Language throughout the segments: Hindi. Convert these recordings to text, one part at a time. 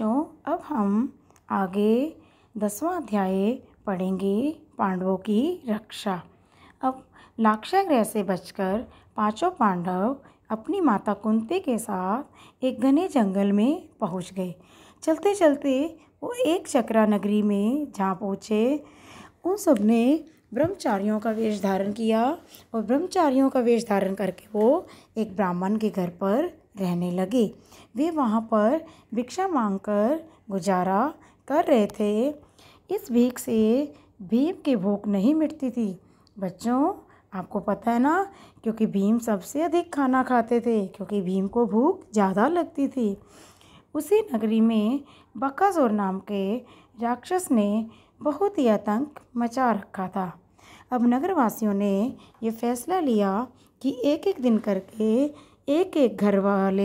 बच्चों अब हम आगे दसवां अध्याय पढ़ेंगे पांडवों की रक्षा अब लाक्षाग्रह से बचकर पांचों पांडव अपनी माता कुंती के साथ एक घने जंगल में पहुंच गए चलते चलते वो एक चक्रा नगरी में जहाँ पहुँचे उन सब ने ब्रह्मचारियों का वेश धारण किया और ब्रह्मचारियों का वेश धारण करके वो एक ब्राह्मण के घर पर रहने लगे वे वहाँ पर भिक्षा मांगकर गुजारा कर रहे थे इस भीख से भीम की भूख नहीं मिटती थी बच्चों आपको पता है ना क्योंकि भीम सबसे अधिक खाना खाते थे क्योंकि भीम को भूख ज़्यादा लगती थी उसी नगरी में बकासुर नाम के राक्षस ने बहुत ही आतंक मचा रखा था अब नगरवासियों ने ये फैसला लिया कि एक एक दिन करके एक एक घर वाले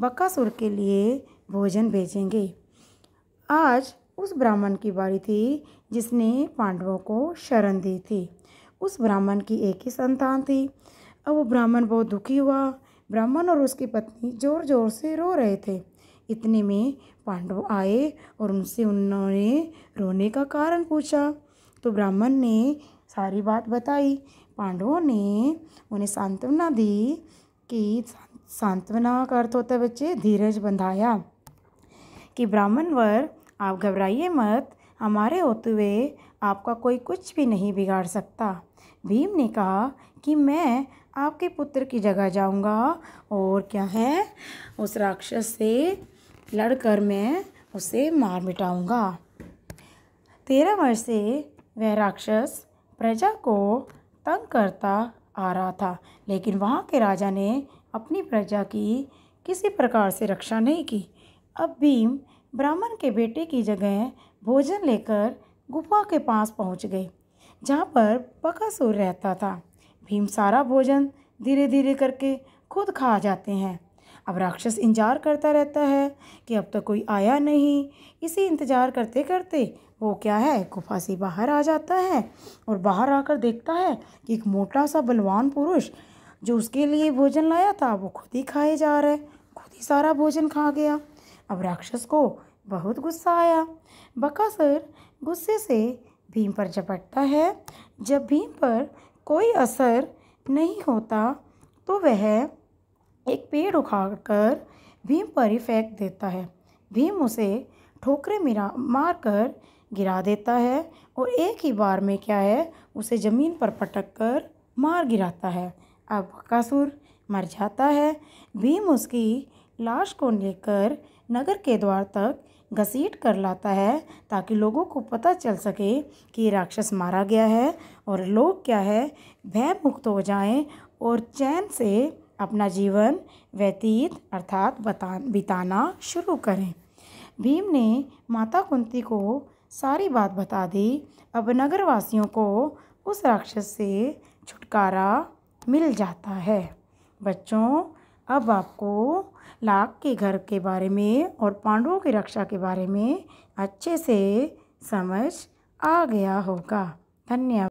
बकासुर के लिए भोजन भेजेंगे आज उस ब्राह्मण की बारी थी जिसने पांडवों को शरण दी थी उस ब्राह्मण की एक ही संतान थी अब वो ब्राह्मण बहुत दुखी हुआ ब्राह्मण और उसकी पत्नी ज़ोर ज़ोर से रो रहे थे इतने में पांडव आए और उनसे उन्होंने रोने का कारण पूछा तो ब्राह्मण ने सारी बात बताई पांडवों ने उन्हें सांत्वना दी कि सांत्वना का अर्थ होता है बच्चे धीरज बंधाया कि ब्राह्मण वर आप घबराइए मत हमारे होते हुए आपका कोई कुछ भी नहीं बिगाड़ सकता भीम ने कहा कि मैं आपके पुत्र की जगह जाऊंगा और क्या है उस राक्षस से लड़कर मैं उसे मार मिटाऊंगा तेरह वर्ष से वह राक्षस प्रजा को तंग करता आ रहा था लेकिन वहाँ के राजा ने अपनी प्रजा की किसी प्रकार से रक्षा नहीं की अब भीम ब्राह्मण के बेटे की जगह भोजन लेकर गुफा के पास पहुँच गए जहाँ पर बकासुर रहता था भीम सारा भोजन धीरे धीरे करके खुद खा जाते हैं अब राक्षस इंतजार करता रहता है कि अब तक तो कोई आया नहीं इसी इंतज़ार करते करते वो क्या है गुफा से बाहर आ जाता है और बाहर आकर देखता है कि एक मोटा सा बलवान पुरुष जो उसके लिए भोजन लाया था वो खुद ही खाए जा रहा है खुद ही सारा भोजन खा गया अब राक्षस को बहुत गुस्सा आया बकासुर गुस्से से भीम पर झपटता है जब भीम पर कोई असर नहीं होता तो वह एक पेड़ उखाड़कर भीम पर ही फेंक देता है भीम उसे ठोकरे मिरा मार कर गिरा देता है और एक ही बार में क्या है उसे ज़मीन पर पटक कर मार गिराता है अब बकासुर मर जाता है भीम उसकी लाश को लेकर नगर के द्वार तक घसीट कर लाता है ताकि लोगों को पता चल सके कि राक्षस मारा गया है और लोग क्या है भयमुक्त हो जाएं और चैन से अपना जीवन व्यतीत अर्थात बता बिताना शुरू करें भीम ने माता कुंती को सारी बात बता दी अब नगरवासियों को उस राक्षस से छुटकारा मिल जाता है बच्चों अब आपको लाख के घर के बारे में और पांडवों की रक्षा के बारे में अच्छे से समझ आ गया होगा धन्यवाद